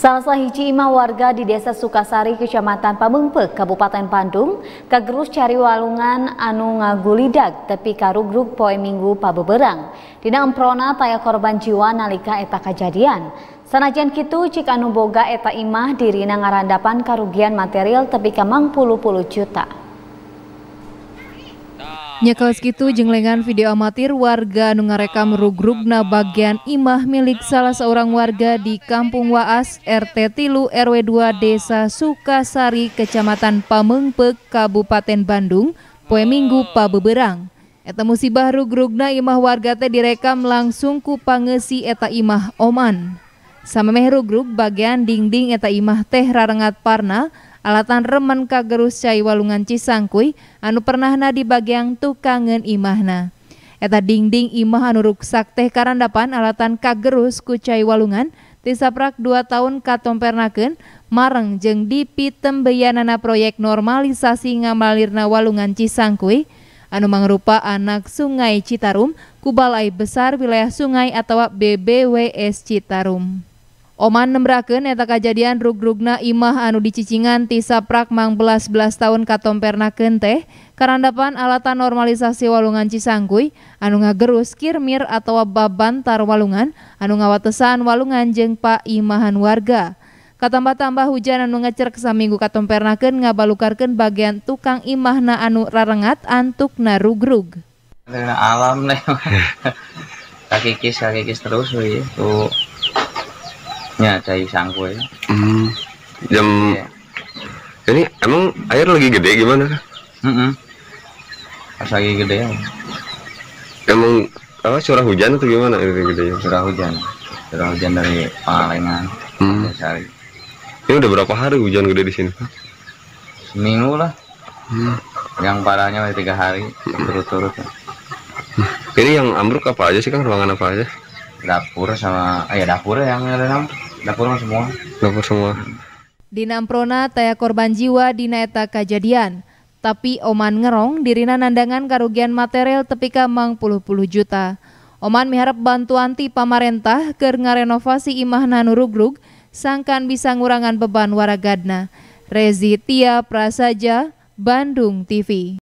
Salah hiji imah warga di desa Sukasari, kecamatan Pamengpek, Kabupaten Bandung, kegerus cari walungan anu ngagulidak tepi karugruk poe minggu pabeberang. Dina emprona taya korban jiwa nalika eta kejadian. Sanajan kitu cik anu boga eta imah dirina ngarandapan karugian material tepi kamang puluh-puluh juta. Nyakales sekitu jenglengan video amatir warga nungarekam rugrugna bagian imah milik salah seorang warga di Kampung Waas RT Tilu RW 2 Desa Sukasari Kecamatan Pamengpek Kabupaten Bandung poe Minggu Pabeberang. Eta musibah rugrugna imah warga teh direkam langsung ku pangesi eta imah oman. Sama meh rugrug bagian dinding eta imah teh rarengat parna alatan remen kagerus cai walungan Cisangkui anu pernah di bagian tukangen imahna. Eta dinding imah anu ruksak teh karandapan alatan kagerus ku cai walungan tisaprak dua tahun katompernaken mareng jeng tembeyanana proyek normalisasi ngamalirna walungan Cisangkui anu mangrupa anak sungai Citarum kubalai besar wilayah sungai atau BBWS Citarum. Oman nembraken eta kejadian rug-rugna imah anu dicicingan tisaprak mang belas-belas tahun katompernakeun teh karandapan alatan normalisasi walungan Cisangkuy anu ngagerus kirmir atau babantar walungan anu ngawatesan walungan jeung imahan warga. Katambah-tambah hujan anu ngecer kesaminggu katompernakeun ngabalukarkeun bagian tukang imahna anu rarengat rug-rug. Alam kis kaki kis terus tuh Ya cai sangkwe. Hmm. Jam. Ya. Ini emang air lagi gede gimana? Mm -mm. Pas lagi gede. Ya. Emang apa curah hujan atau gimana ini gede? Ya? Curah hujan. Curah hujan dari Pangalengan. Hmm. Dari Ini udah berapa hari hujan gede di sini? Seminggu lah. Hmm. Yang parahnya masih tiga hari berturut-turut. Hmm. Ini yang ambruk apa aja sih kang? Ruangan apa aja? Dapur sama, eh dapur yang ada ambruk dapur semua dapur semua di Namprona taya korban jiwa di eta kajadian tapi Oman ngerong dirina nandangan kerugian material tepika mang puluh-puluh juta Oman miharap bantuan ti pamarentah ker ngarenovasi imah nanurugrug sangkan bisa ngurangan beban waragadna Rezi Tia Prasaja Bandung TV